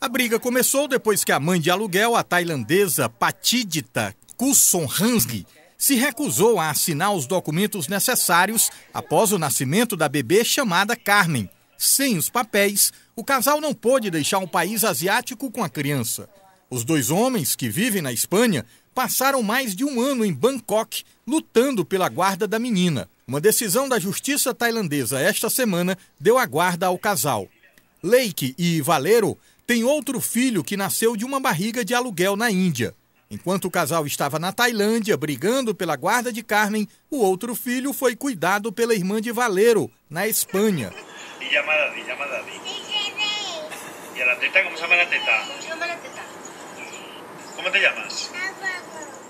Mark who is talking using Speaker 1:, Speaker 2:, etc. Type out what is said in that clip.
Speaker 1: A briga começou depois que a mãe de aluguel, a tailandesa Patidita Hansg, se recusou a assinar os documentos necessários após o nascimento da bebê chamada Carmen. Sem os papéis, o casal não pôde deixar o um país asiático com a criança. Os dois homens, que vivem na Espanha, passaram mais de um ano em Bangkok lutando pela guarda da menina. Uma decisão da justiça tailandesa esta semana deu a guarda ao casal. Lake e Valero tem outro filho que nasceu de uma barriga de aluguel na Índia. Enquanto o casal estava na Tailândia brigando pela guarda de Carmen, o outro filho foi cuidado pela irmã de Valero, na Espanha.
Speaker 2: E chamada chamada
Speaker 3: E a la teta, como se
Speaker 4: chama a teta? Como se chama a teta? Como te chamas?